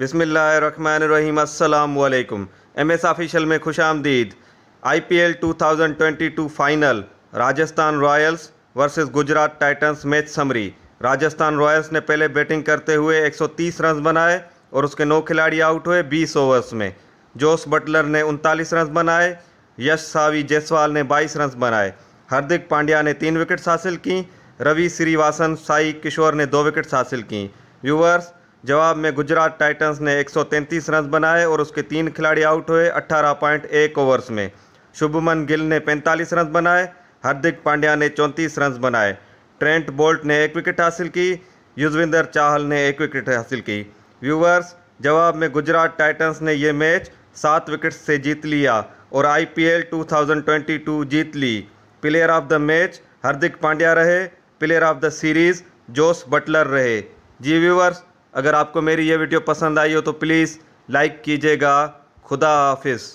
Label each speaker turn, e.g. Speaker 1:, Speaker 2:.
Speaker 1: बिसमीम् M S official में खुश आमदीद I P L two thousand twenty two final Rajasthan Royals versus Gujarat Titans match summary Rajasthan Royals ने पहले batting करते हुए एक सौ तीस रन बनाए और उसके नौ खिलाड़ी आउट हुए बीस ओवर्स में जोस बटलर ने उनतालीस रन बनाए यश सावी जयसवाल ने बाईस रन बनाए हार्दिक पांड्या ने तीन विकेट्स हासिल किं रवि श्रीवासन साई किशोर ने दो विकेट्स हासिल किं व्यूवर्स जवाब में गुजरात टाइटंस ने 133 रन बनाए और उसके तीन खिलाड़ी आउट हुए 18.1 ओवर्स में शुभमन गिल ने 45 रन बनाए हार्दिक पांड्या ने 34 रन बनाए ट्रेंट बोल्ट ने एक विकेट हासिल की युजविंदर चाहल ने एक विकेट हासिल की व्यूवर्स जवाब में गुजरात टाइटन्स ने ये मैच सात विकेट से जीत लिया और आई पी जीत ली player of the match Hardik Pandya रहे player of the series Jos Buttler रहे जी व्यूवर्स अगर आपको मेरी ये वीडियो पसंद आई हो तो प्लीज़ लाइक कीजिएगा खुदा हाफिज़